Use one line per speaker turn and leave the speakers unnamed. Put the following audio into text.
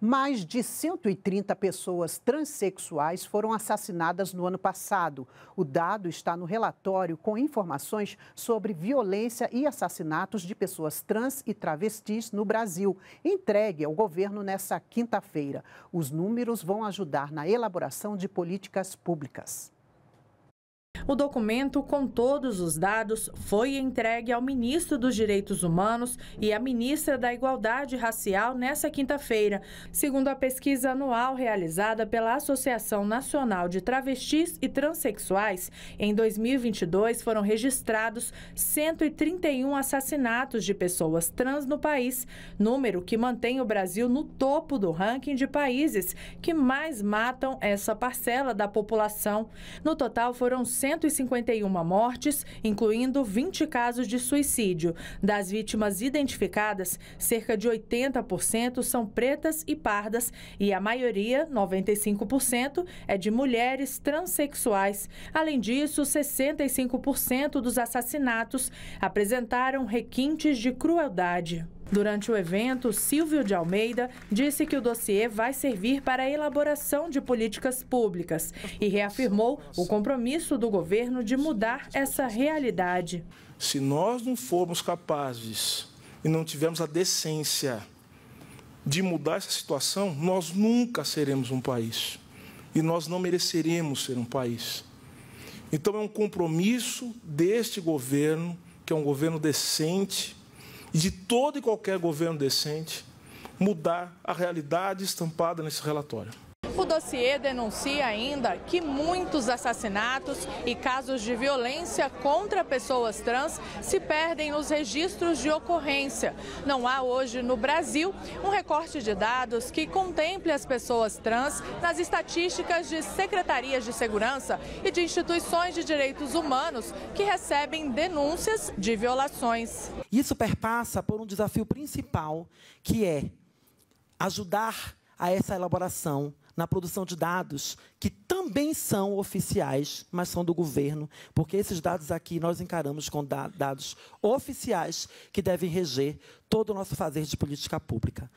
Mais de 130 pessoas transexuais foram assassinadas no ano passado. O dado está no relatório com informações sobre violência e assassinatos de pessoas trans e travestis no Brasil, entregue ao governo nesta quinta-feira. Os números vão ajudar na elaboração de políticas públicas.
O documento com todos os dados foi entregue ao ministro dos Direitos Humanos e à ministra da Igualdade Racial nesta quinta-feira, segundo a pesquisa anual realizada pela Associação Nacional de Travestis e Transsexuais. Em 2022 foram registrados 131 assassinatos de pessoas trans no país, número que mantém o Brasil no topo do ranking de países que mais matam essa parcela da população. No total foram 100 151 mortes, incluindo 20 casos de suicídio. Das vítimas identificadas, cerca de 80% são pretas e pardas e a maioria, 95%, é de mulheres transexuais. Além disso, 65% dos assassinatos apresentaram requintes de crueldade. Durante o evento, Silvio de Almeida disse que o dossiê vai servir para a elaboração de políticas públicas e reafirmou
o compromisso do governo de mudar essa realidade. Se nós não formos capazes e não tivermos a decência de mudar essa situação, nós nunca seremos um país e nós não mereceremos ser um país. Então é um compromisso deste governo, que é um governo decente, de todo e qualquer governo decente mudar a realidade estampada nesse relatório
novo dossiê denuncia ainda que muitos assassinatos e casos de violência contra pessoas trans se perdem nos registros de ocorrência. Não há hoje no Brasil um recorte de dados que contemple as pessoas trans nas estatísticas de secretarias de segurança e de instituições de direitos humanos que recebem denúncias de violações.
Isso perpassa por um desafio principal, que é ajudar a essa elaboração na produção de dados que também são oficiais, mas são do governo, porque esses dados aqui nós encaramos com dados oficiais que devem reger todo o nosso fazer de política pública.